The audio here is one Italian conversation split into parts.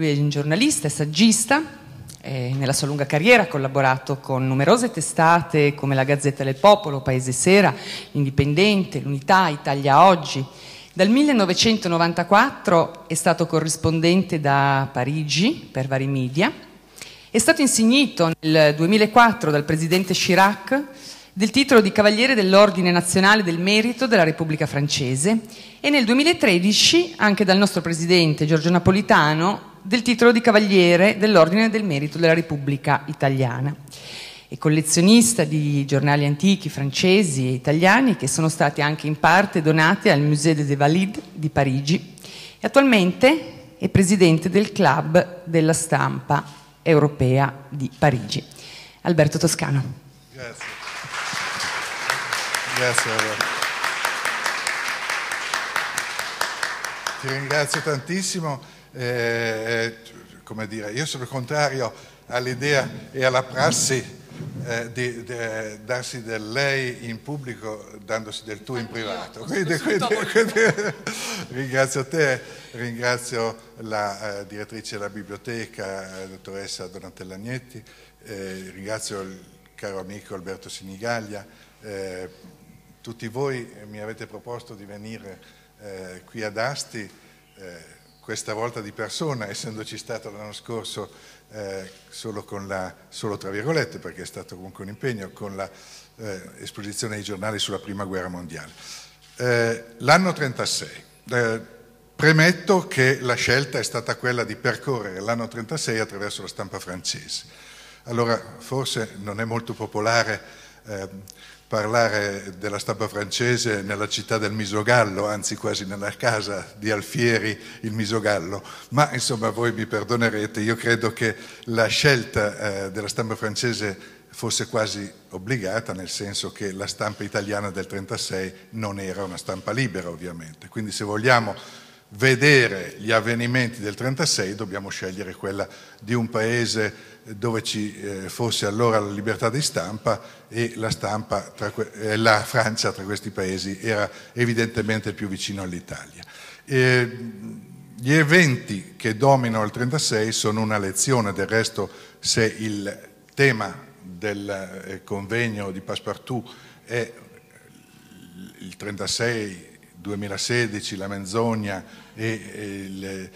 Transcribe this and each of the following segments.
Lui è un giornalista e saggista, e nella sua lunga carriera ha collaborato con numerose testate come la Gazzetta del Popolo, Paese Sera, Indipendente, L'Unità, Italia Oggi. Dal 1994 è stato corrispondente da Parigi per vari media. È stato insignito nel 2004 dal presidente Chirac del titolo di Cavaliere dell'Ordine Nazionale del Merito della Repubblica Francese e nel 2013 anche dal nostro presidente Giorgio Napolitano del titolo di Cavaliere dell'Ordine del Merito della Repubblica Italiana e collezionista di giornali antichi francesi e italiani che sono stati anche in parte donati al Musée des Invalides di Parigi e attualmente è presidente del Club della Stampa Europea di Parigi. Alberto Toscano. Grazie. Grazie Alberto. Ti ringrazio tantissimo. Eh, eh, come dire, io sono contrario all'idea e alla prassi eh, di, de, darsi del lei in pubblico dandosi del tu in privato. Quindi, quindi, quindi ringrazio te, ringrazio la eh, direttrice della biblioteca, eh, dottoressa Donatella Agnetti, eh, ringrazio il caro amico Alberto Sinigaglia, eh, tutti voi mi avete proposto di venire qui ad Asti questa volta di persona, essendoci stato l'anno scorso eh, solo, la, solo, tra virgolette, perché è stato comunque un impegno, con l'esposizione eh, ai giornali sulla Prima Guerra Mondiale. Eh, l'anno 36. Eh, premetto che la scelta è stata quella di percorrere l'anno 36 attraverso la stampa francese. Allora, forse non è molto popolare ehm, parlare della stampa francese nella città del Misogallo, anzi quasi nella casa di Alfieri il Misogallo, ma insomma voi mi perdonerete, io credo che la scelta eh, della stampa francese fosse quasi obbligata, nel senso che la stampa italiana del 1936 non era una stampa libera ovviamente, quindi se vogliamo vedere gli avvenimenti del 1936 dobbiamo scegliere quella di un paese dove ci eh, fosse allora la libertà di stampa e la, stampa que- eh, la Francia tra questi paesi era evidentemente più vicino all'Italia. E gli eventi che dominano il 36 sono una lezione, del resto se il tema del eh, convegno di Passepartout è il 36 2016 la menzogna e, e le,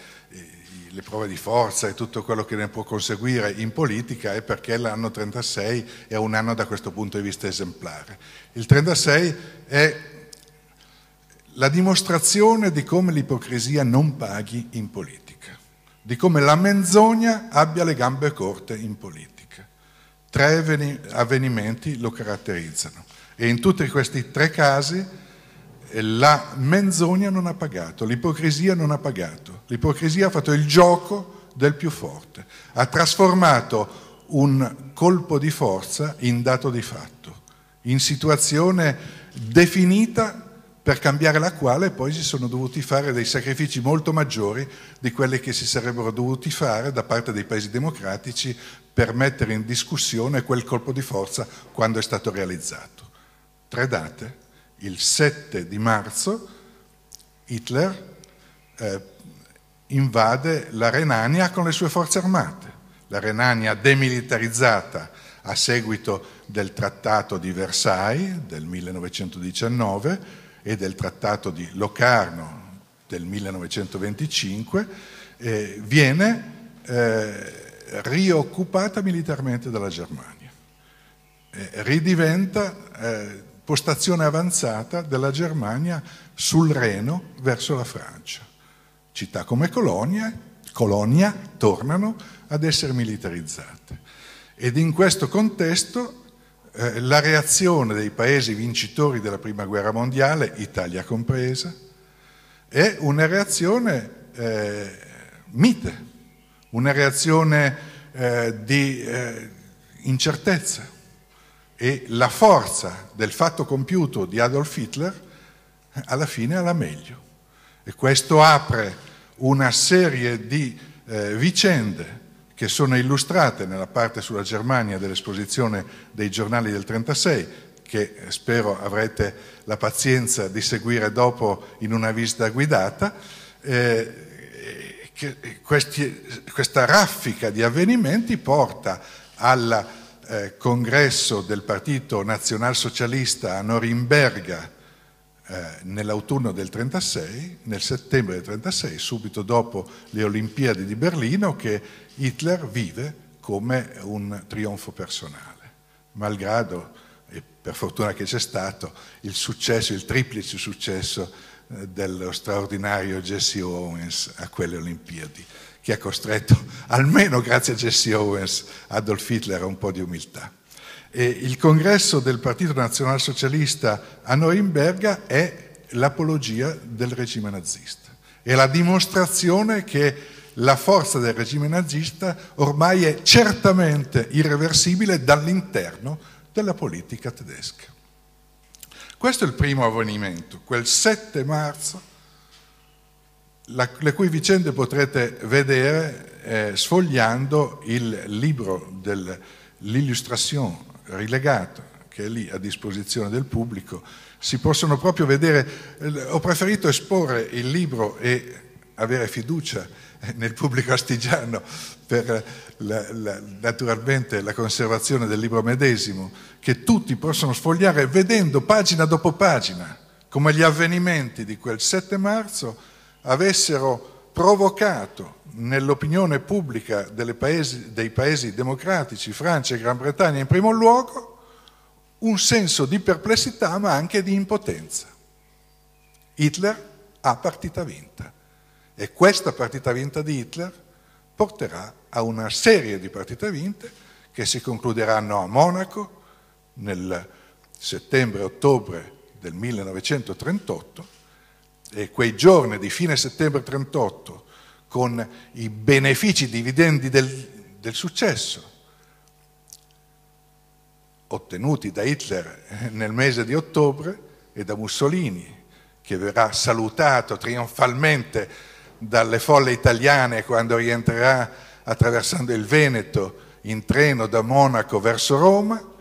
le prove di forza e tutto quello che ne può conseguire in politica è perché l'anno 36 è un anno da questo punto di vista esemplare. Il 36 è la dimostrazione di come l'ipocrisia non paghi in politica, di come la menzogna abbia le gambe corte in politica. Tre avvenimenti lo caratterizzano e in tutti questi tre casi la menzogna non ha pagato, l'ipocrisia non ha pagato, l'ipocrisia ha fatto il gioco del più forte, ha trasformato un colpo di forza in dato di fatto, in situazione definita per cambiare la quale poi si sono dovuti fare dei sacrifici molto maggiori di quelli che si sarebbero dovuti fare da parte dei paesi democratici per mettere in discussione quel colpo di forza quando è stato realizzato. Tre date il 7 di marzo Hitler eh, invade la Renania con le sue forze armate. La Renania demilitarizzata a seguito del trattato di Versailles del 1919 e del trattato di Locarno del 1925, eh, viene eh, rioccupata militarmente dalla Germania. Eh, ridiventa eh, postazione avanzata della Germania sul Reno verso la Francia. Città come Colonia, Colonia tornano ad essere militarizzate. Ed in questo contesto eh, la reazione dei paesi vincitori della Prima Guerra Mondiale, Italia compresa, è una reazione eh, mite, una reazione eh, di eh, incertezza, e la forza del fatto compiuto di Adolf Hitler alla fine alla meglio. E questo apre una serie di eh, vicende che sono illustrate nella parte sulla Germania dell'esposizione dei giornali del 1936, che eh, spero avrete la pazienza di seguire dopo in una visita guidata, eh, questi, questa raffica di avvenimenti porta alla eh, congresso del Partito Nazionalsocialista a Norimberga eh, nell'autunno del 36, nel settembre del 36, subito dopo le Olimpiadi di Berlino, che Hitler vive come un trionfo personale, malgrado, e per fortuna che c'è stato, il successo, il triplice successo dello straordinario Jesse Owens a quelle Olimpiadi, che ha costretto, almeno grazie a Jesse Owens, Adolf Hitler a un po' di umiltà. E il congresso del Partito Nazionalsocialista a Norimberga è l'apologia del regime nazista, è la dimostrazione che la forza del regime nazista ormai è certamente irreversibile dall'interno della politica tedesca. Questo è il primo avvenimento, quel 7 marzo, la, le cui vicende potrete vedere eh, sfogliando il libro dell'illustration rilegato che è lì a disposizione del pubblico, si possono proprio vedere, eh, ho preferito esporre il libro e avere fiducia nel pubblico astigiano per la, la, naturalmente la conservazione del libro medesimo, che tutti possono sfogliare vedendo pagina dopo pagina come gli avvenimenti di quel 7 marzo avessero provocato nell'opinione pubblica paesi, dei paesi democratici, Francia e Gran Bretagna in primo luogo, un senso di perplessità ma anche di impotenza. Hitler ha partita vinta. E questa partita vinta di Hitler porterà a una serie di partite vinte che si concluderanno a Monaco nel settembre-ottobre del 1938 e quei giorni di fine settembre 1938 con i benefici dividendi del, del successo ottenuti da Hitler nel mese di ottobre e da Mussolini che verrà salutato trionfalmente dalle folle italiane quando rientrerà attraversando il Veneto in treno da Monaco verso Roma,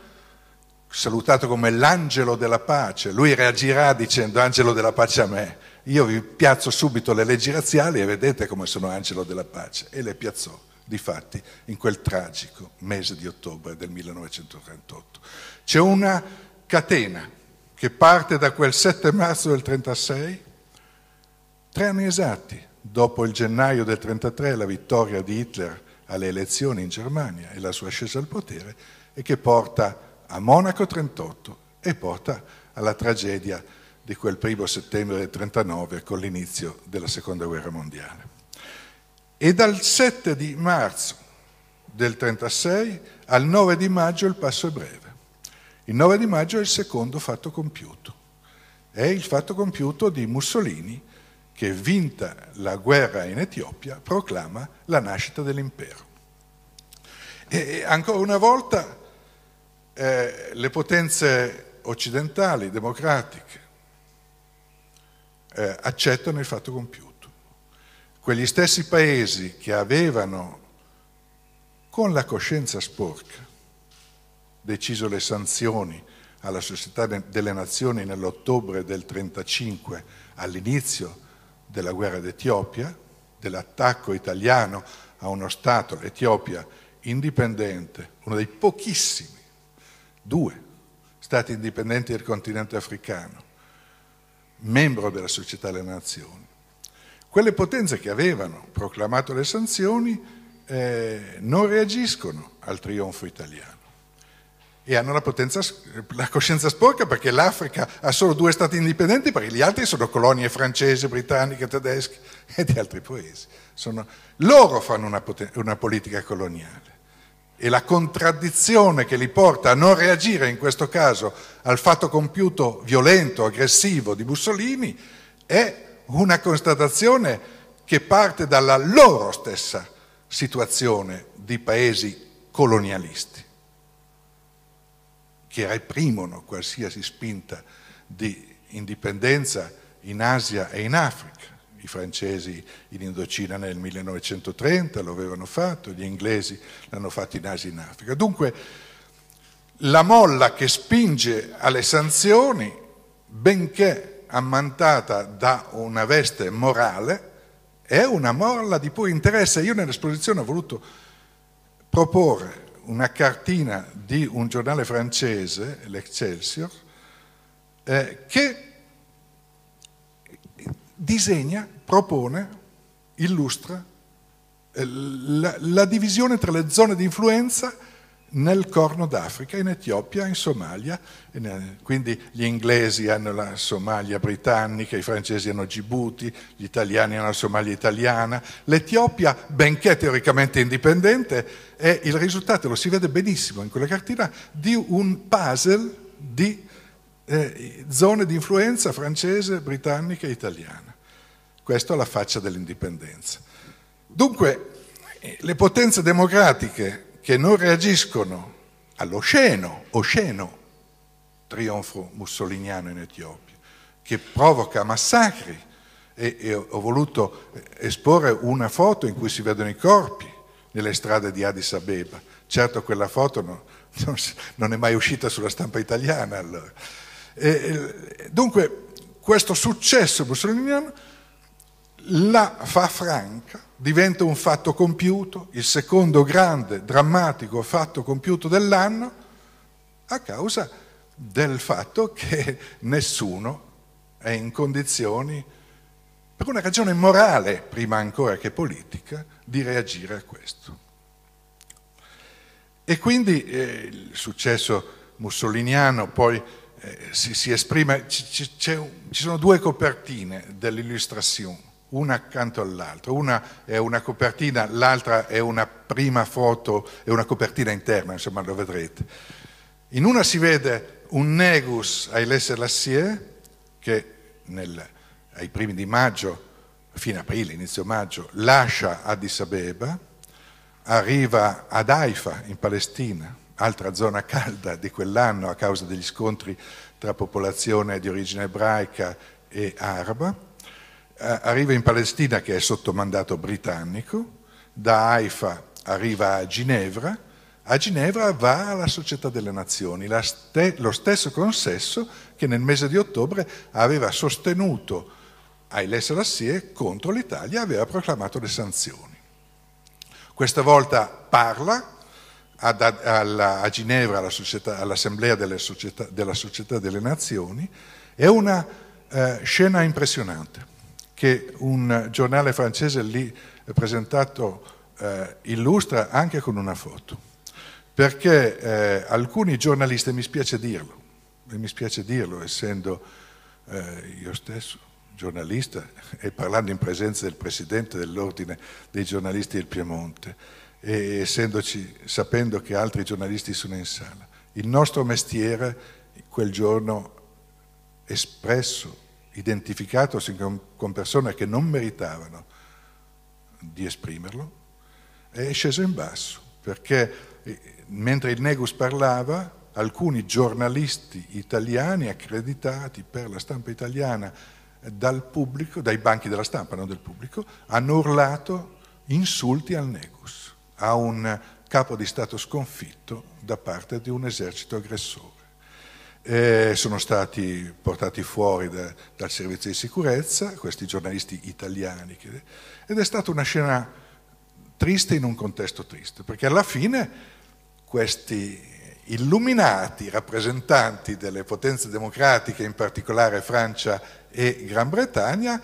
salutato come l'angelo della pace. Lui reagirà dicendo angelo della pace a me. Io vi piazzo subito le leggi razziali e vedete come sono angelo della pace. E le piazzò, difatti, in quel tragico mese di ottobre del 1938. C'è una catena che parte da quel 7 marzo del 1936, tre anni esatti, dopo il gennaio del 1933, la vittoria di Hitler alle elezioni in Germania e la sua ascesa al potere, e che porta a Monaco 38 e porta alla tragedia di quel primo settembre del 1939 con l'inizio della seconda guerra mondiale. E dal 7 di marzo del 1936 al 9 di maggio il passo è breve. Il 9 di maggio è il secondo fatto compiuto, è il fatto compiuto di Mussolini che vinta la guerra in Etiopia proclama la nascita dell'impero. E ancora una volta eh, le potenze occidentali, democratiche, eh, accettano il fatto compiuto. Quegli stessi paesi che avevano, con la coscienza sporca, deciso le sanzioni alla Società delle Nazioni nell'ottobre del 1935, all'inizio della guerra d'Etiopia, dell'attacco italiano a uno Stato, l'Etiopia, indipendente, uno dei pochissimi, due Stati indipendenti del continente africano, membro della Società delle Nazioni. Quelle potenze che avevano proclamato le sanzioni eh, non reagiscono al trionfo italiano e hanno la, potenza, la coscienza sporca perché l'Africa ha solo due stati indipendenti perché gli altri sono colonie francesi, britanniche, tedesche e di altri paesi. Sono, loro fanno una, una politica coloniale e la contraddizione che li porta a non reagire in questo caso al fatto compiuto violento, aggressivo di Mussolini è una constatazione che parte dalla loro stessa situazione di paesi colonialisti che reprimono qualsiasi spinta di indipendenza in Asia e in Africa. I francesi in Indocina nel 1930 lo avevano fatto, gli inglesi l'hanno fatto in Asia e in Africa. Dunque la molla che spinge alle sanzioni, benché ammantata da una veste morale, è una molla di puro interesse. Io nell'esposizione ho voluto proporre una cartina di un giornale francese, l'Excelsior, eh, che disegna, propone, illustra eh, la, la divisione tra le zone di influenza nel Corno d'Africa, in Etiopia, in Somalia, eh, quindi gli inglesi hanno la Somalia britannica, i francesi hanno Djibouti, gli italiani hanno la Somalia italiana, l'Etiopia, benché teoricamente indipendente, è il risultato, lo si vede benissimo in quella cartina, di un puzzle di eh, zone di influenza francese, britannica e italiana. Questo alla faccia dell'indipendenza. Dunque, eh, le potenze democratiche che non reagiscono all'osceno, osceno trionfo mussoliniano in Etiopia, che provoca massacri e, e ho voluto esporre una foto in cui si vedono i corpi nelle strade di Addis Abeba. Certo quella foto non, non, non è mai uscita sulla stampa italiana allora. e, dunque questo successo mussoliniano la fa franca, diventa un fatto compiuto, il secondo grande, drammatico fatto compiuto dell'anno, a causa del fatto che nessuno è in condizioni, per una ragione morale, prima ancora che politica, di reagire a questo. E quindi eh, il successo mussoliniano poi eh, si, si, esprime, c- c- ci sono due copertine dell'illustrazione una accanto all'altra. Una è una copertina, l'altra è una prima foto, è una copertina interna, insomma lo vedrete. In una si vede un negus ai Lassier, che nel, ai primi di maggio, fine aprile, inizio maggio, lascia Addis Abeba, arriva ad Haifa in Palestina, altra zona calda di quell'anno a causa degli scontri tra popolazione di origine ebraica e araba, eh, arriva in Palestina che è sotto mandato britannico, da Haifa arriva a Ginevra, a Ginevra va alla Società delle Nazioni, lo stesso consesso che nel mese di ottobre aveva sostenuto Haile Selassie contro l'Italia, aveva proclamato le sanzioni. Questa volta parla ad, ad, alla, a Ginevra all'Assemblea all della Società delle Nazioni, è una eh, scena impressionante che un giornale francese lì eh, presentato eh, illustra anche con una foto, perché eh, alcuni giornalisti, mi spiace dirlo, e mi spiace dirlo essendo eh, io stesso giornalista e parlando in presenza del Presidente dell'Ordine dei giornalisti del Piemonte e essendoci, sapendo che altri giornalisti sono in sala, il nostro mestiere quel giorno espresso identificatosi con persone che non meritavano di esprimerlo, è sceso in basso, perché eh, mentre il Negus parlava, alcuni giornalisti italiani accreditati per la stampa italiana dal pubblico, dai banchi della stampa, non del pubblico, hanno urlato insulti al Negus, a un capo di Stato sconfitto da parte di un esercito aggressore. Eh, sono stati portati fuori da, dal servizio di sicurezza questi giornalisti italiani che, ed è stata una scena triste in un contesto triste, perché alla fine questi illuminati rappresentanti delle potenze democratiche, in particolare Francia e Gran Bretagna,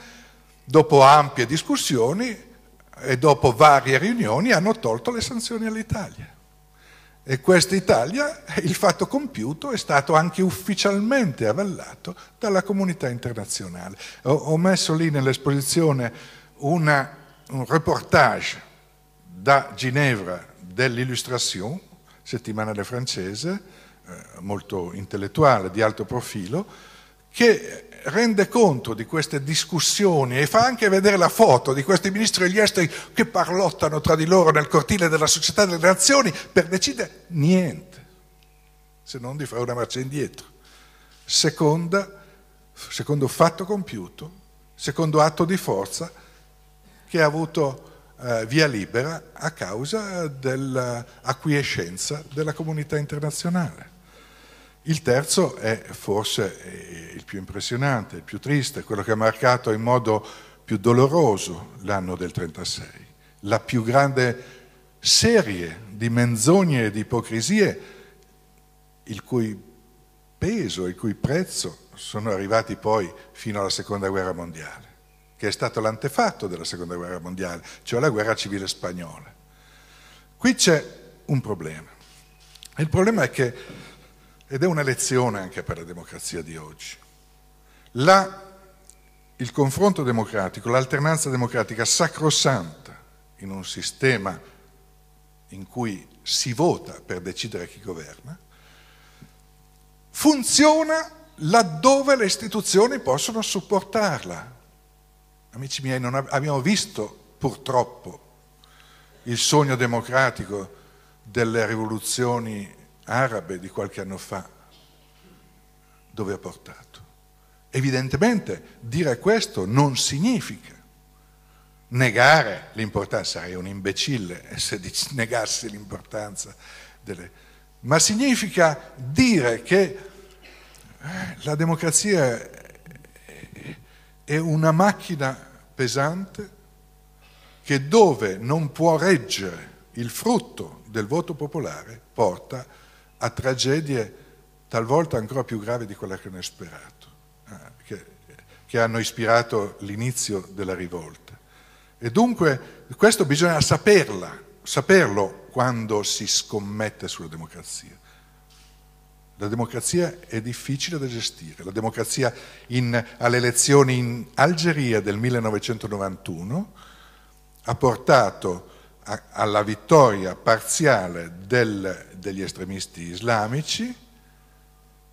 dopo ampie discussioni e dopo varie riunioni hanno tolto le sanzioni all'Italia. E questa Italia, eh, il fatto compiuto, è stato anche ufficialmente avallato dalla comunità internazionale. Ho, ho messo lì nell'esposizione una, un reportage da Ginevra dell'Illustration, settimanale francese, eh, molto intellettuale, di alto profilo, che rende conto di queste discussioni e fa anche vedere la foto di questi ministri degli esteri che parlottano tra di loro nel cortile della Società delle Nazioni per decidere niente, se non di fare una marcia indietro. Seconda, secondo fatto compiuto, secondo atto di forza che ha avuto eh, via libera a causa dell'acquiescenza della comunità internazionale. Il terzo è forse eh, il più impressionante, il più triste, quello che ha marcato in modo più doloroso l'anno del 36, la più grande serie di menzogne e di ipocrisie il cui peso, il cui prezzo sono arrivati poi fino alla seconda guerra mondiale, che è stato l'antefatto della seconda guerra mondiale, cioè la guerra civile spagnola. Qui c'è un problema. Il problema è che ed è una lezione anche per la democrazia di oggi. La, il confronto democratico, l'alternanza democratica sacrosanta in un sistema in cui si vota per decidere chi governa, funziona laddove le istituzioni possono supportarla. Amici miei, non abbiamo visto purtroppo il sogno democratico delle rivoluzioni arabe di qualche anno fa, dove ha portato. Evidentemente dire questo non significa negare l'importanza, sarei un imbecille se negassi l'importanza delle... ma significa dire che eh, la democrazia è una macchina pesante che dove non può reggere il frutto del voto popolare porta a a tragedie talvolta ancora più gravi di quella che non è sperato, eh, che, che hanno ispirato l'inizio della rivolta. E dunque questo bisogna saperla, saperlo quando si scommette sulla democrazia. La democrazia è difficile da gestire. La democrazia in, alle elezioni in Algeria del 1991 ha portato a, alla vittoria parziale del, degli estremisti islamici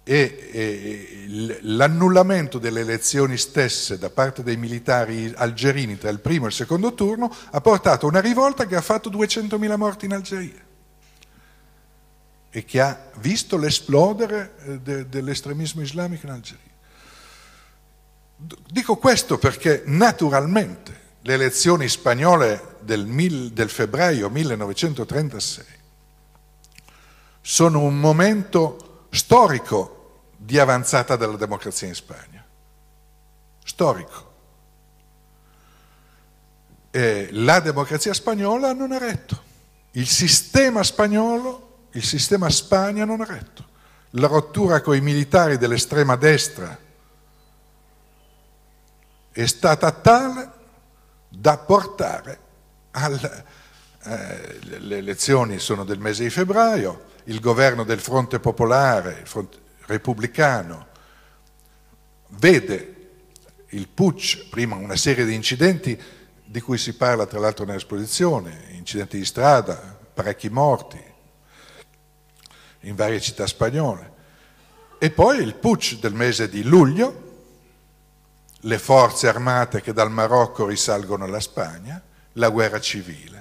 e, e l'annullamento delle elezioni stesse da parte dei militari algerini tra il primo e il secondo turno ha portato a una rivolta che ha fatto 200.000 morti in Algeria e che ha visto l'esplodere eh, de, dell'estremismo islamico in Algeria. Dico questo perché naturalmente le elezioni spagnole del, mil, del febbraio 1936 sono un momento storico di avanzata della democrazia in Spagna. Storico. E la democrazia spagnola non ha retto. Il sistema spagnolo, il sistema Spagna non ha retto. La rottura con i militari dell'estrema destra è stata tale da portare al, eh, le elezioni sono del mese di febbraio, il governo del fronte popolare, il fronte repubblicano, vede il putsch, prima una serie di incidenti di cui si parla tra l'altro nell'esposizione, incidenti di strada, parecchi morti in varie città spagnole, e poi il putsch del mese di luglio, le forze armate che dal Marocco risalgono alla Spagna, la guerra civile.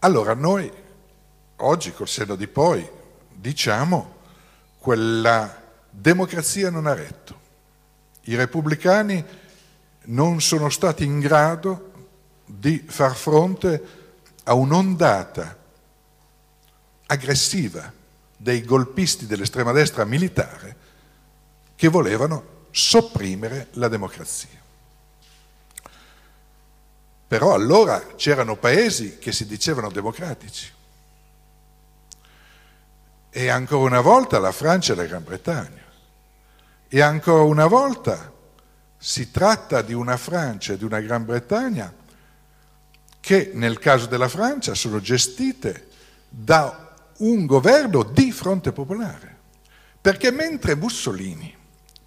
Allora noi oggi, col senno di poi, diciamo quella democrazia non ha retto. I repubblicani non sono stati in grado di far fronte a un'ondata aggressiva dei golpisti dell'estrema destra militare che volevano sopprimere la democrazia. Però allora c'erano paesi che si dicevano democratici e ancora una volta la Francia e la Gran Bretagna. E ancora una volta si tratta di una Francia e di una Gran Bretagna che nel caso della Francia sono gestite da un governo di fronte popolare. Perché mentre Mussolini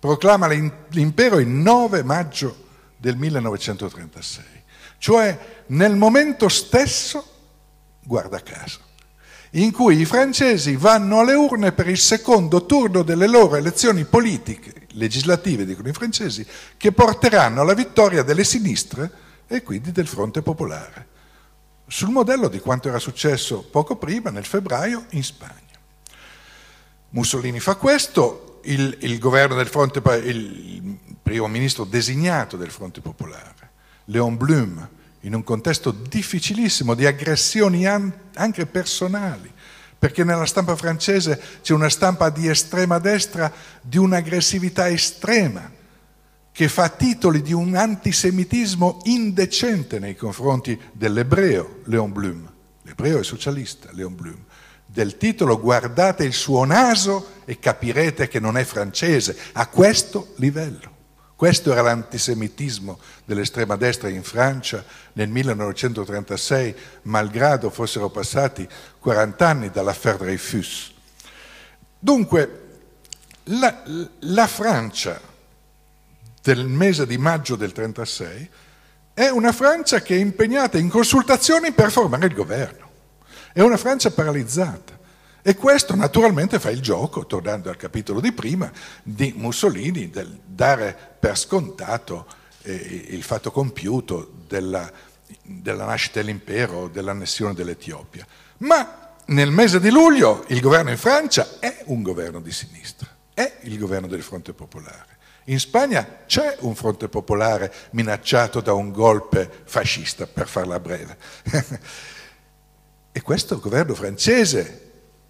proclama l'impero il 9 maggio del 1936, cioè nel momento stesso, guarda caso, in cui i francesi vanno alle urne per il secondo turno delle loro elezioni politiche, legislative, dicono i francesi, che porteranno alla vittoria delle sinistre e quindi del fronte popolare, sul modello di quanto era successo poco prima, nel febbraio, in Spagna. Mussolini fa questo, il, il, governo del fronte, il primo ministro designato del fronte popolare, Leon Blum, in un contesto difficilissimo di aggressioni anche personali, perché nella stampa francese c'è una stampa di estrema destra di un'aggressività estrema che fa titoli di un antisemitismo indecente nei confronti dell'ebreo Leon Blum. L'ebreo è socialista, Leon Blum del titolo, guardate il suo naso e capirete che non è francese, a questo livello. Questo era l'antisemitismo dell'estrema destra in Francia nel 1936, malgrado fossero passati 40 anni dall'affaire Dreyfus. Dunque, la, la Francia del mese di maggio del 1936 è una Francia che è impegnata in consultazioni per formare il governo. È una Francia paralizzata. E questo naturalmente fa il gioco, tornando al capitolo di prima, di Mussolini, del dare per scontato eh, il fatto compiuto della, della nascita dell'impero, dell'annessione dell'Etiopia. Ma nel mese di luglio il governo in Francia è un governo di sinistra, è il governo del Fronte Popolare. In Spagna c'è un fronte popolare minacciato da un golpe fascista, per farla breve. E questo è il governo francese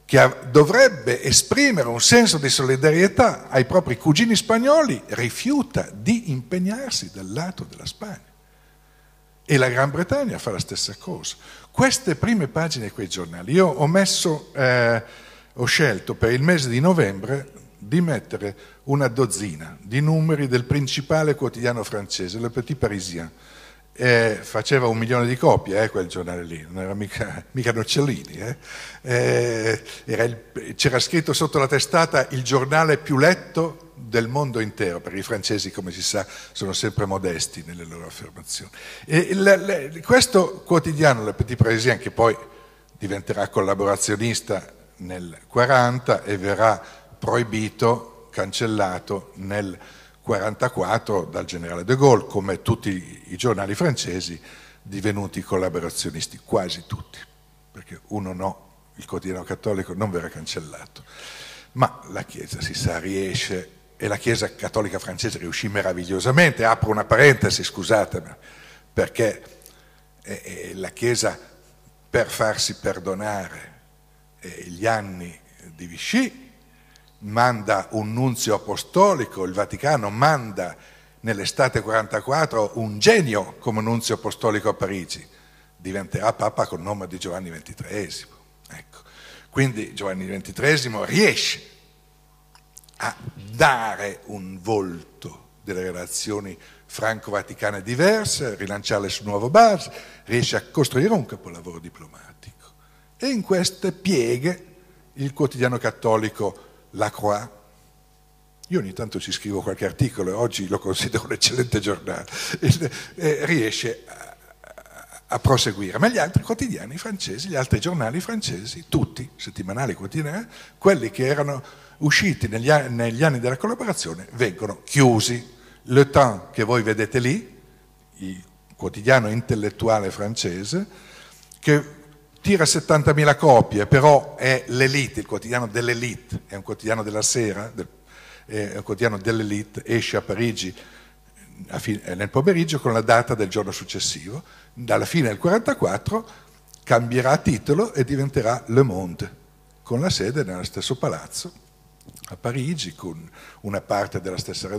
che dovrebbe esprimere un senso di solidarietà ai propri cugini spagnoli, rifiuta di impegnarsi dal lato della Spagna. E la Gran Bretagna fa la stessa cosa. Queste prime pagine di quei giornali, io ho, messo, eh, ho scelto per il mese di novembre di mettere una dozzina di numeri del principale quotidiano francese, Le Petit Parisien, eh, faceva un milione di copie eh, quel giornale lì, non era mica, mica Noccellini. Eh. Il, c'era scritto sotto la testata il giornale più letto del mondo intero, perché i francesi, come si sa, sono sempre modesti nelle loro affermazioni. Le, le, questo quotidiano, la Petit Parisien, che poi diventerà collaborazionista nel 1940 e verrà proibito, cancellato nel 1940. 1944 dal generale de Gaulle, come tutti i giornali francesi, divenuti collaborazionisti, quasi tutti, perché uno no, il quotidiano cattolico non verrà cancellato. Ma la Chiesa, si sa, riesce, e la Chiesa cattolica francese riuscì meravigliosamente, apro una parentesi, scusatemi, perché la Chiesa per farsi perdonare gli anni di Vichy manda un nunzio apostolico, il Vaticano manda nell'estate 44 un genio come nunzio apostolico a Parigi, diventerà papa col nome di Giovanni XXIII. Ecco. Quindi Giovanni XXIII riesce a dare un volto delle relazioni franco-vaticane diverse, rilanciarle su nuovo base, riesce a costruire un capolavoro diplomatico. E in queste pieghe il quotidiano cattolico la Croix. Io ogni tanto ci scrivo qualche articolo e oggi lo considero un eccellente giornale. Eh, riesce a, a proseguire. Ma gli altri quotidiani francesi, gli altri giornali francesi, tutti, settimanali, quotidiani, quelli che erano usciti negli anni, negli anni della collaborazione, vengono chiusi. Le Temps che voi vedete lì, il quotidiano intellettuale francese, che tira 70.000 copie, però è l'elite, il quotidiano dell'elite, è un quotidiano della sera, è un quotidiano dell'elite, esce a Parigi eh, nel pomeriggio con la data del giorno successivo, dalla fine del 1944 cambierà titolo e diventerà Le Monde, con la sede nello stesso palazzo a Parigi, con una parte, stessa,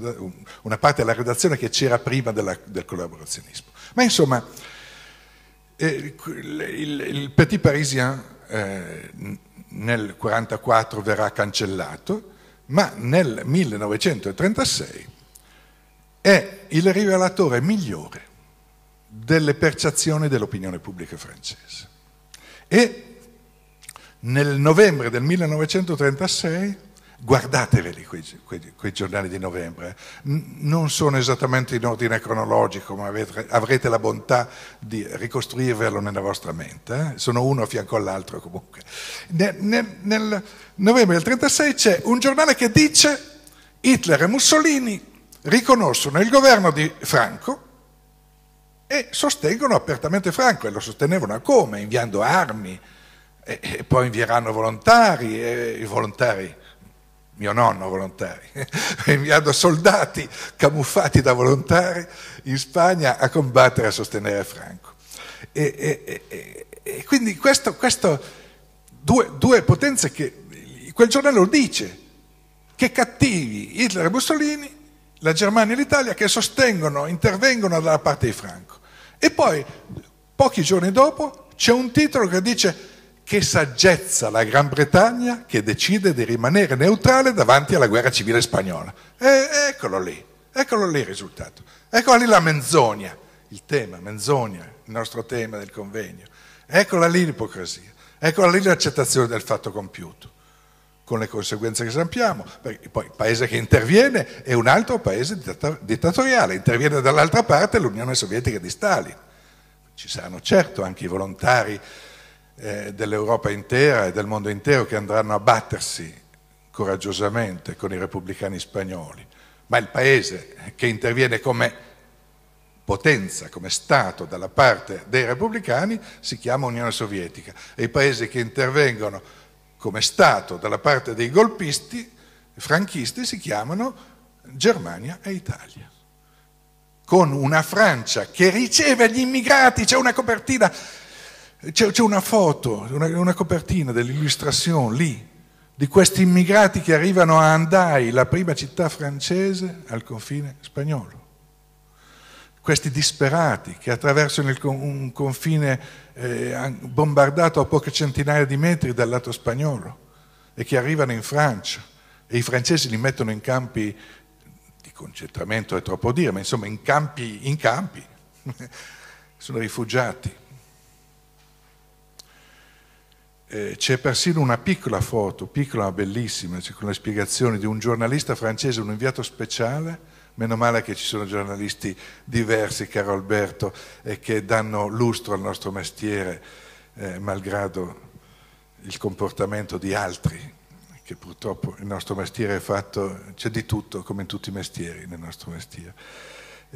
una parte della redazione che c'era prima della, del collaborazionismo. Ma insomma e il, il Petit Parisien eh, nel 1944 verrà cancellato, ma nel 1936 è il rivelatore migliore delle percezioni dell'opinione pubblica francese. E nel novembre del 1936 guardateveli quei, quei, quei, giornali di novembre, eh. non sono esattamente in ordine cronologico, ma avete, avrete la bontà di ricostruirvelo nella vostra mente, eh? sono uno a fianco all'altro comunque. Nel, nel, nel novembre del 1936 c'è un giornale che dice Hitler e Mussolini riconoscono il governo di Franco e sostengono apertamente Franco e lo sostenevano a come? Inviando armi. E, e poi invieranno volontari, e i volontari mio nonno volontari, inviando soldati camuffati da volontari in Spagna a combattere e a sostenere Franco. E, e, e, e quindi questo, questo due, due, potenze che quel giornale lo dice, che cattivi Hitler e Mussolini, la Germania e l'Italia che sostengono, intervengono dalla parte di Franco. E poi, pochi giorni dopo, c'è un titolo che dice che saggezza la Gran Bretagna che decide di rimanere neutrale davanti alla guerra civile spagnola. E eccolo lì, eccolo lì il risultato. Eccola lì la menzogna, il tema, menzogna, il nostro tema del convegno. Eccola lì l'ipocrisia, eccola lì l'accettazione del fatto compiuto, con le conseguenze che sappiamo, perché poi il paese che interviene è un altro paese dittatoriale, interviene dall'altra parte l'Unione Sovietica di Stalin. Ci saranno certo anche i volontari eh, dell'Europa intera e del mondo intero che andranno a battersi coraggiosamente con i repubblicani spagnoli, ma il paese che interviene come potenza, come Stato dalla parte dei repubblicani si chiama Unione Sovietica e i paesi che intervengono come Stato dalla parte dei golpisti, franchisti, si chiamano Germania e Italia. Con una Francia che riceve gli immigrati, c'è una copertina c'è, c'è una foto, una, una copertina dell'illustrazione lì, di questi immigrati che arrivano a Andai, la prima città francese al confine spagnolo. Questi disperati che attraversano il, un confine eh, bombardato a poche centinaia di metri dal lato spagnolo e che arrivano in Francia e i francesi li mettono in campi di concentramento, è troppo dire, ma insomma in campi, in campi. sono rifugiati eh, c'è persino una piccola foto, piccola ma bellissima, cioè con le spiegazioni di un giornalista francese, un inviato speciale, meno male che ci sono giornalisti diversi, caro Alberto, e che danno lustro al nostro mestiere, eh, malgrado il comportamento di altri, che purtroppo il nostro mestiere è fatto, c'è di tutto come in tutti i mestieri nel nostro mestiere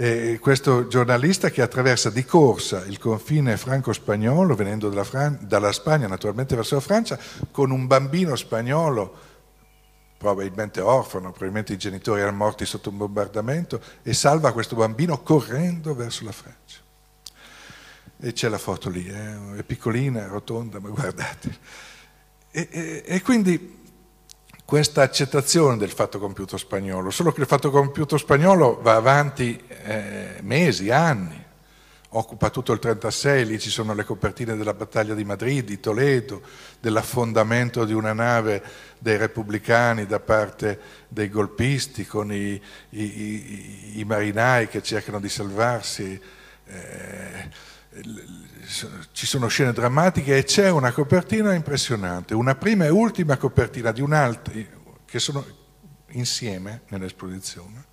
eh, questo giornalista che attraversa di corsa il confine franco-spagnolo, venendo dalla, Fran- dalla Spagna naturalmente verso la Francia, con un bambino spagnolo probabilmente orfano, probabilmente i genitori erano morti sotto un bombardamento, e salva questo bambino correndo verso la Francia. E c'è la foto lì, eh? è piccolina, è rotonda, ma guardate. E, e, e quindi questa accettazione del fatto compiuto spagnolo, solo che il fatto compiuto spagnolo va avanti eh, mesi, anni, occupa tutto il 36, lì ci sono le copertine della battaglia di Madrid, di Toledo, dell'affondamento di una nave dei repubblicani da parte dei golpisti con i, i, i, i marinai che cercano di salvarsi. Eh, ci sono scene drammatiche e c'è una copertina impressionante, una prima e ultima copertina di un'altra che sono insieme nell'esposizione,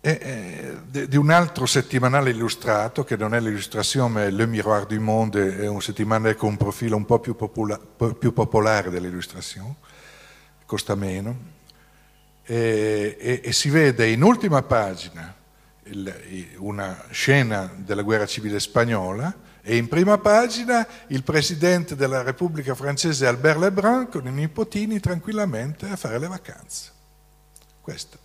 e, e, di un altro settimanale illustrato che non è l'illustrazione ma è Le Miroir du Monde, è un settimanale con un profilo un po' più, popola, più popolare dell'illustrazione, costa meno, e, e si vede in ultima pagina una scena della guerra civile spagnola e in prima pagina il presidente della Repubblica francese Albert Lebrun con i nipotini tranquillamente a fare le vacanze. Questo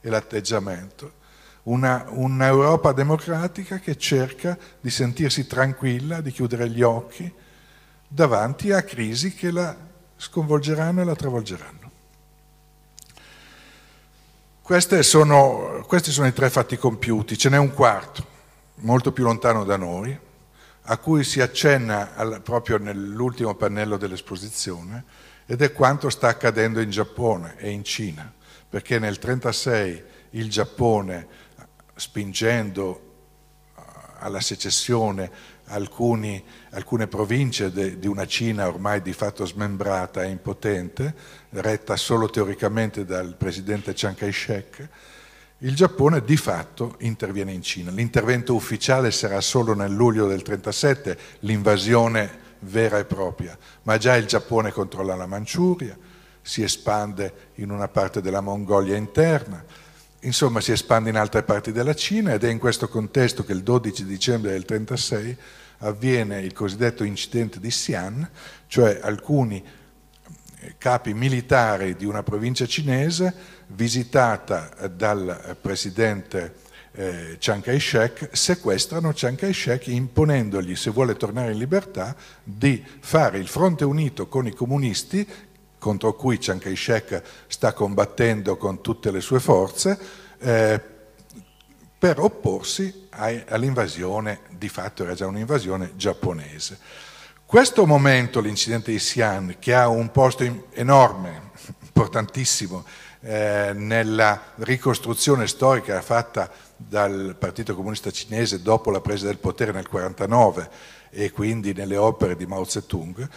è l'atteggiamento. Una, un'Europa democratica che cerca di sentirsi tranquilla, di chiudere gli occhi davanti a crisi che la sconvolgeranno e la travolgeranno sono, questi sono i tre fatti compiuti, ce n'è un quarto, molto più lontano da noi, a cui si accenna al, proprio nell'ultimo pannello dell'esposizione ed è quanto sta accadendo in Giappone e in Cina, perché nel 1936 il Giappone, spingendo eh, alla secessione, alcuni, alcune province de, di una Cina ormai di fatto smembrata e impotente, retta solo teoricamente dal presidente Chiang Kai-shek, il Giappone di fatto interviene in Cina. L'intervento ufficiale sarà solo nel luglio del 1937, l'invasione vera e propria, ma già il Giappone controlla la Manciuria, si espande in una parte della Mongolia interna, Insomma, si espande in altre parti della Cina ed è in questo contesto che il 12 dicembre del 1936 avviene il cosiddetto incidente di Xi'an, cioè alcuni eh, capi militari di una provincia cinese visitata eh, dal eh, presidente eh, Chiang Kai-shek, sequestrano Chiang Kai-shek imponendogli, se vuole tornare in libertà, di fare il fronte unito con i comunisti contro cui Chiang Kai-shek sta combattendo con tutte le sue forze eh, per opporsi all'invasione, di fatto era già un'invasione giapponese. Questo momento, l'incidente di Xi'an, che ha un posto enorme, importantissimo, eh, nella ricostruzione storica fatta dal Partito Comunista Cinese dopo la presa del potere nel 1949 e quindi nelle opere di Mao Zedong,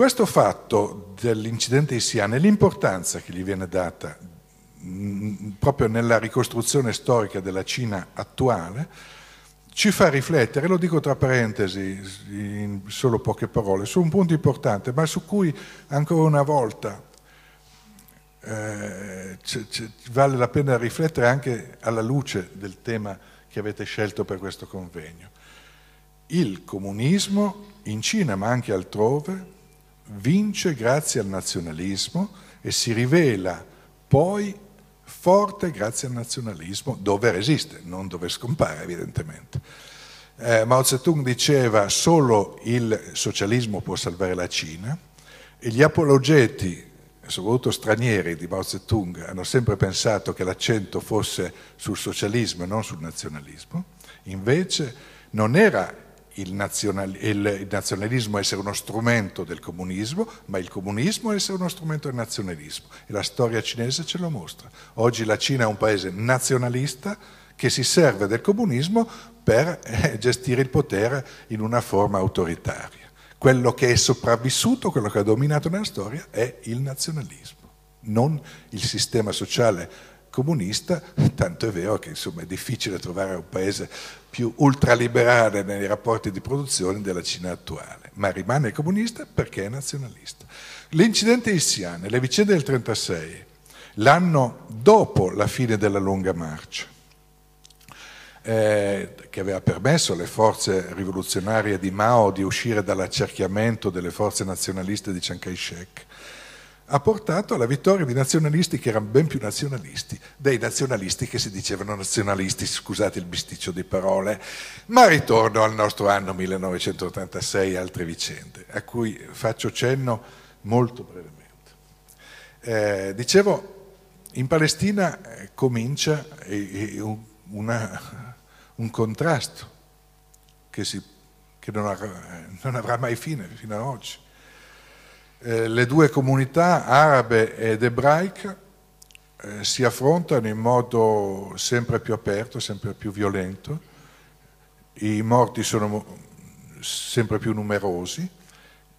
questo fatto dell'incidente di Siana e l'importanza che gli viene data mm, proprio nella ricostruzione storica della Cina attuale ci fa riflettere, lo dico tra parentesi in solo poche parole, su un punto importante, ma su cui ancora una volta eh, vale la pena riflettere anche alla luce del tema che avete scelto per questo convegno. Il comunismo in Cina ma anche altrove vince grazie al nazionalismo e si rivela poi forte grazie al nazionalismo dove resiste, non dove scompare evidentemente. Eh, Mao Zedong diceva solo il socialismo può salvare la Cina e gli apologeti, soprattutto stranieri di Mao Zedong, hanno sempre pensato che l'accento fosse sul socialismo e non sul nazionalismo. Invece non era il, nazional, il, il, nazionalismo essere uno strumento del comunismo, ma il comunismo essere uno strumento del nazionalismo. E la storia cinese ce lo mostra. Oggi la Cina è un paese nazionalista che si serve del comunismo per eh, gestire il potere in una forma autoritaria. Quello che è sopravvissuto, quello che ha dominato nella storia è il nazionalismo, non il sistema sociale comunista, tanto è vero che insomma, è difficile trovare un paese più ultraliberale nei rapporti di produzione della Cina attuale, ma rimane comunista perché è nazionalista. L'incidente di Siane, le vicende del 1936, l'anno dopo la fine della lunga marcia, eh, che aveva permesso alle forze rivoluzionarie di Mao di uscire dall'accerchiamento delle forze nazionaliste di Chiang Kai-shek, ha portato alla vittoria di nazionalisti che erano ben più nazionalisti dei nazionalisti che si dicevano nazionalisti, scusate il bisticcio di parole, ma ritorno al nostro anno 1986 e altre vicende, a cui faccio cenno molto brevemente. Eh, dicevo, in Palestina eh, comincia eh, eh, una, un contrasto che, si, che non, avrà, non avrà mai fine fino ad oggi eh, le due comunità arabe ed ebraica eh, si affrontano in modo sempre più aperto, sempre più violento, i morti sono sempre più numerosi,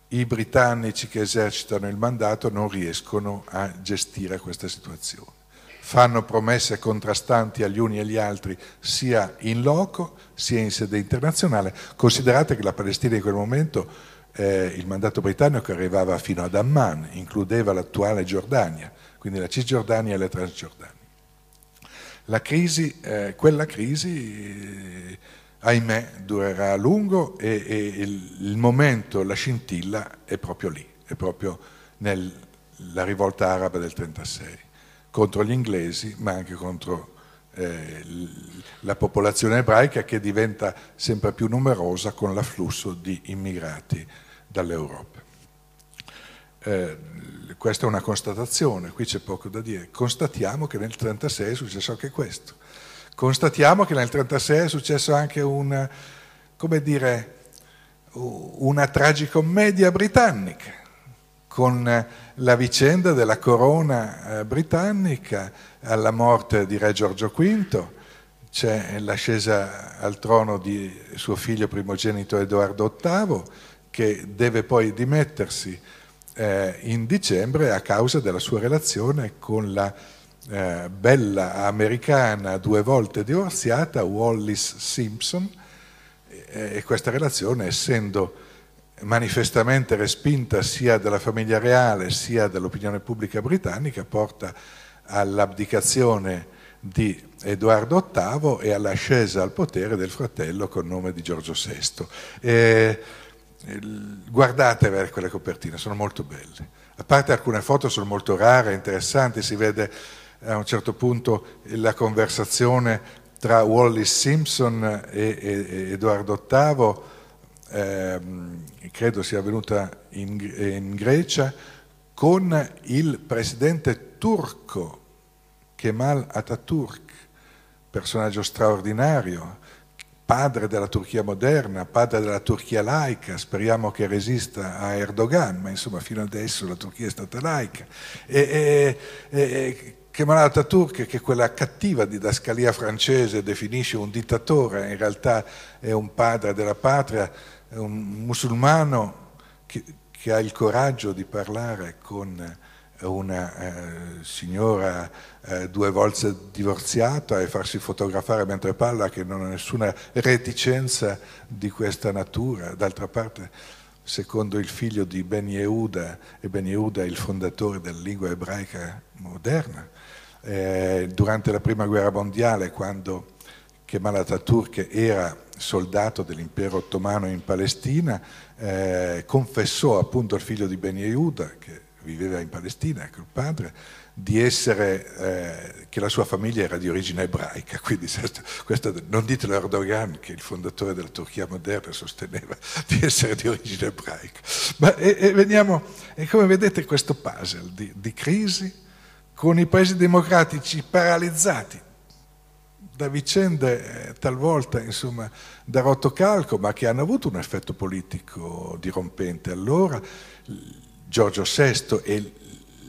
i britannici che esercitano il mandato non riescono a gestire questa situazione. Fanno promesse contrastanti agli uni e agli altri sia in loco sia in sede internazionale. Considerate che la Palestina in quel momento eh, il mandato britannico arrivava fino ad Amman, includeva l'attuale Giordania, quindi la Cisgiordania e la Transgiordania. La crisi, eh, quella crisi, eh, ahimè, durerà a lungo e, e il, il, momento, la scintilla è proprio lì, è proprio nella rivolta araba del 1936, contro gli inglesi ma anche contro eh, la popolazione ebraica che diventa sempre più numerosa con l'afflusso di immigrati dall'Europa. Eh, questa è una constatazione, qui c'è poco da dire. Constatiamo che nel 1936 è successo anche questo. Constatiamo che nel 1936 è successo anche una, come dire, una tragicommedia britannica con eh, la vicenda della corona eh, britannica alla morte di Re Giorgio V, c'è l'ascesa al trono di suo figlio primogenito Edoardo VIII che deve poi dimettersi eh, in dicembre a causa della sua relazione con la eh, bella americana due volte divorziata Wallis Simpson e, e questa relazione essendo manifestamente respinta sia dalla famiglia reale sia dall'opinione pubblica britannica, porta all'abdicazione di Edoardo VIII e all'ascesa al potere del fratello con nome di Giorgio VI. Eh, guardate quelle copertine, sono molto belle. A parte alcune foto sono molto rare, interessanti, si vede a un certo punto la conversazione tra Wallis Simpson e Edoardo VIII ehm, credo sia avvenuta in, in Grecia, con il presidente turco Kemal Atatürk, personaggio straordinario, padre della Turchia moderna, padre della Turchia laica, speriamo che resista a Erdogan, ma insomma fino adesso la Turchia è stata laica. E, e, e Kemal Atatürk, che quella cattiva didascalia francese definisce un dittatore, in realtà è un padre della patria, è un musulmano che, che ha il coraggio di parlare con eh, una eh, signora eh, due volte divorziata e farsi fotografare mentre parla che non ha nessuna reticenza di questa natura. D'altra parte, secondo il figlio di Ben Yehuda, e Ben Yehuda è il fondatore della lingua ebraica moderna, eh, durante la prima guerra mondiale, quando Kemal Atatürk era soldato dell'impero ottomano in Palestina, eh, confessò appunto al figlio di Ben Yehuda, che viveva in Palestina, che ecco, il padre, essere, eh, che la sua famiglia era di origine ebraica, quindi questo, non ditelo a Erdogan che il fondatore della Turchia moderna sosteneva di essere di origine ebraica. Ma, e, e, veniamo, e come vedete questo puzzle di, di crisi con i paesi democratici paralizzati da vicende eh, talvolta insomma, da rotocalco, ma che hanno avuto un effetto politico dirompente. Allora Giorgio VI e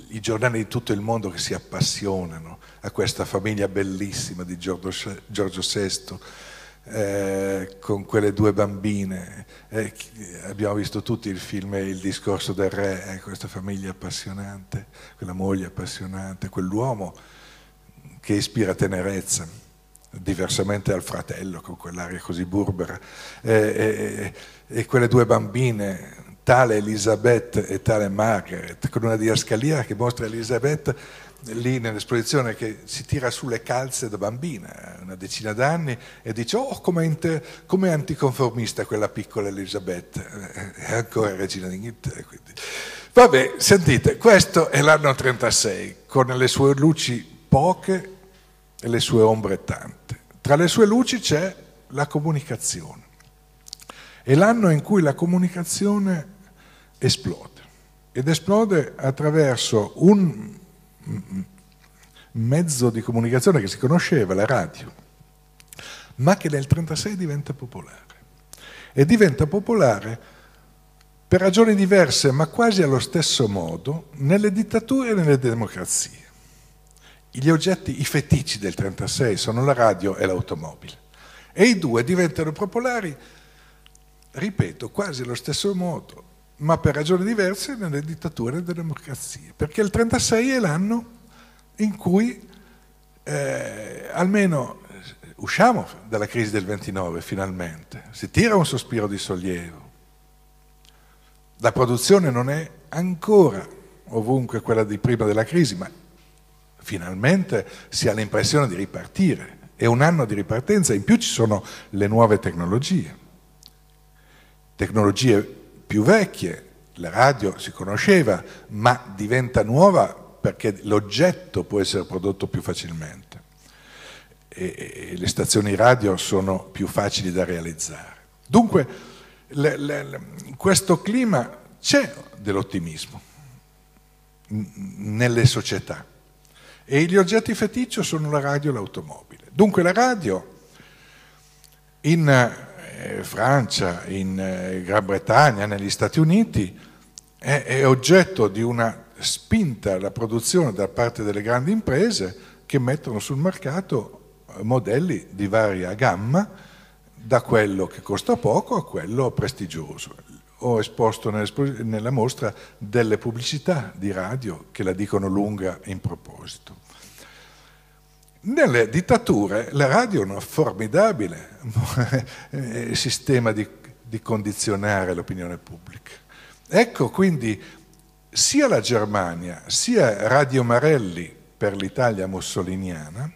i giornali di tutto il mondo che si appassionano a questa famiglia bellissima di Giorgio VI. Eh, con quelle due bambine. Eh, abbiamo visto tutti il film Il discorso del re, eh, questa famiglia appassionante, quella moglie appassionante, quell'uomo che ispira tenerezza diversamente dal fratello, con quell'aria così burbera, e, e, e quelle due bambine, tale Elisabeth e tale Margaret, con una diascalia che mostra Elisabeth lì nell'esposizione che si tira sulle calze da bambina, una decina d'anni, e dice, oh, come com anticonformista quella piccola Elisabeth, eh, è ancora regina d'Inghilterra. Quindi. Vabbè, sentite, questo è l'anno 36, con le sue luci poche e le sue ombre tante. Tra le sue luci c'è la comunicazione. È l'anno in cui la comunicazione esplode ed esplode attraverso un mezzo di comunicazione che si conosceva, la radio, ma che nel 1936 diventa popolare. E diventa popolare per ragioni diverse, ma quasi allo stesso modo, nelle dittature e nelle democrazie. Gli oggetti, i fetici del 1936 sono la radio e l'automobile. E i due diventano popolari, ripeto, quasi allo stesso modo, ma per ragioni diverse nelle dittature e nelle democrazie. Perché il 1936 è l'anno in cui eh, almeno usciamo dalla crisi del 29 finalmente, si tira un sospiro di sollievo. La produzione non è ancora ovunque quella di prima della crisi, ma Finalmente si ha l'impressione di ripartire, è un anno di ripartenza, in più ci sono le nuove tecnologie, tecnologie più vecchie, la radio si conosceva, ma diventa nuova perché l'oggetto può essere prodotto più facilmente e, le stazioni radio sono più facili da realizzare. Dunque, le, le, le, in questo clima c'è dell'ottimismo nelle società. E gli oggetti feticcio sono la radio e l'automobile. Dunque la radio in eh, Francia, in eh, Gran Bretagna, negli Stati Uniti è, è oggetto di una spinta alla produzione da parte delle grandi imprese che mettono sul mercato eh, modelli di varia gamma, da quello che costa poco a quello prestigioso ho esposto nella mostra delle pubblicità di radio che la dicono lunga in proposito. Nelle dittature la radio è un formidabile eh, sistema di, di condizionare l'opinione pubblica. Ecco quindi sia la Germania sia Radio Marelli per l'Italia mussoliniana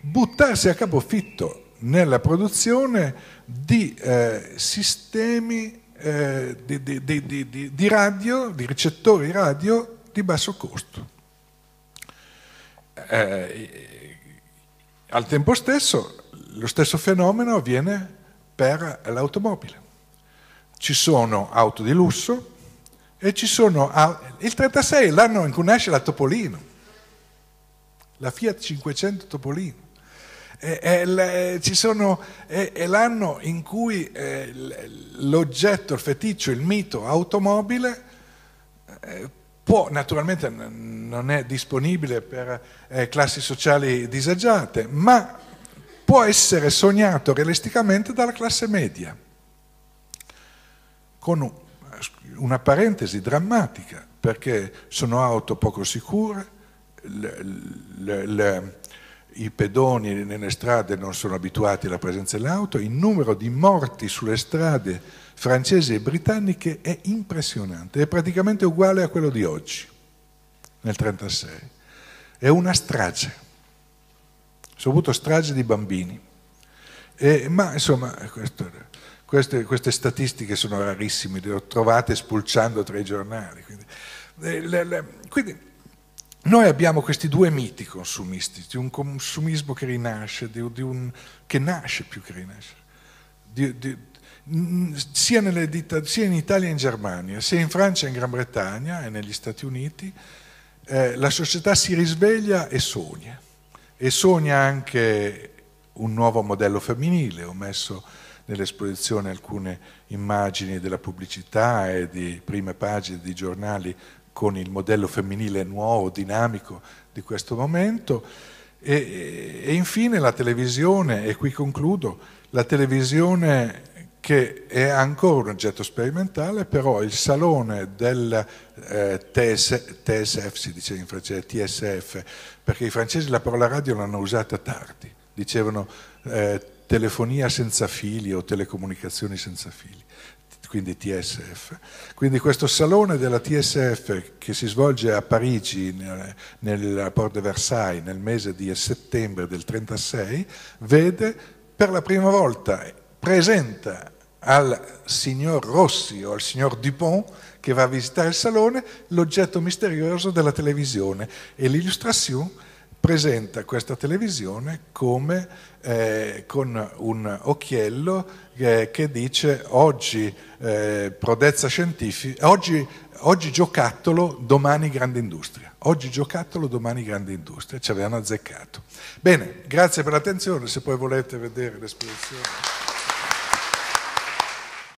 buttarsi a capofitto nella produzione di eh, sistemi eh, di, di, di, di, radio, di ricettori radio di basso costo. Eh, al tempo stesso lo stesso fenomeno avviene per l'automobile. Ci sono auto di lusso e ci sono... Il 36 è l'anno in cui nasce la Topolino, la Fiat 500 Topolino è, l'anno in cui eh, l'oggetto, il feticcio, il mito automobile eh, può, naturalmente non è disponibile per eh, classi sociali disagiate, ma può essere sognato realisticamente dalla classe media. Con una parentesi drammatica, perché sono auto poco sicure, le, le, le i pedoni nelle strade non sono abituati alla presenza dell'auto, il numero di morti sulle strade francesi e britanniche è impressionante, è praticamente uguale a quello di oggi, nel 1936. È una strage, soprattutto strage di bambini. E, ma insomma, questo, queste, queste, statistiche sono rarissime, le ho trovate spulciando tra i giornali. quindi, eh, le, le, quindi noi abbiamo questi due miti consumisti, di un consumismo che rinasce, di, di un, che nasce più che rinasce, di, di, sia, dita, sia, in Italia che in Germania, sia in Francia e in Gran Bretagna e negli Stati Uniti, eh, la società si risveglia e sogna. E sogna anche un nuovo modello femminile. Ho messo nell'esposizione alcune immagini della pubblicità e di prime pagine di giornali con il modello femminile nuovo, dinamico di questo momento. E, e, infine la televisione, e qui concludo, la televisione che è ancora un oggetto sperimentale, però il salone del eh, TS, TSF, si dice in francese, TSF, perché i francesi la parola radio l'hanno usata tardi, dicevano eh, telefonia senza fili o telecomunicazioni senza fili quindi TSF. Quindi questo salone della TSF che si svolge a Parigi, nel, nel Port de Versailles, nel mese di settembre del 1936, vede per la prima volta, presenta al signor Rossi o al signor Dupont che va a visitare il salone l'oggetto misterioso della televisione e l'illustrazione presenta questa televisione come eh, con un occhiello eh, che dice oggi eh, prodezza scientifica, oggi, oggi, giocattolo, domani grande industria. Oggi giocattolo, domani grande industria. Ci avevano azzeccato. Bene, grazie per l'attenzione. Se poi volete vedere l'esposizione.